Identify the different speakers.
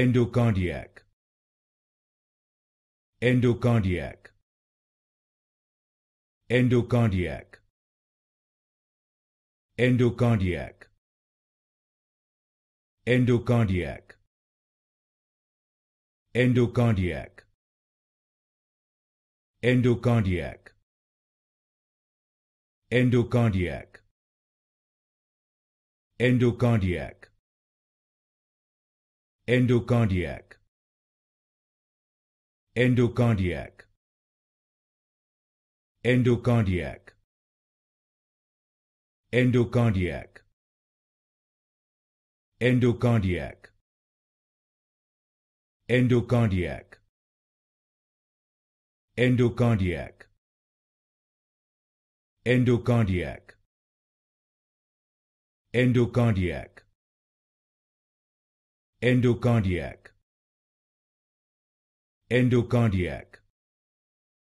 Speaker 1: endocardiac endocardiac endocardiac endocardiac endocardiac endocardiac endocardiac endocardiac endocardiac endocardiac endocardiac endocardiac endocardiac endocardiac endocardiac endocardiac endocardiac endocardiac endocardiac endocardiac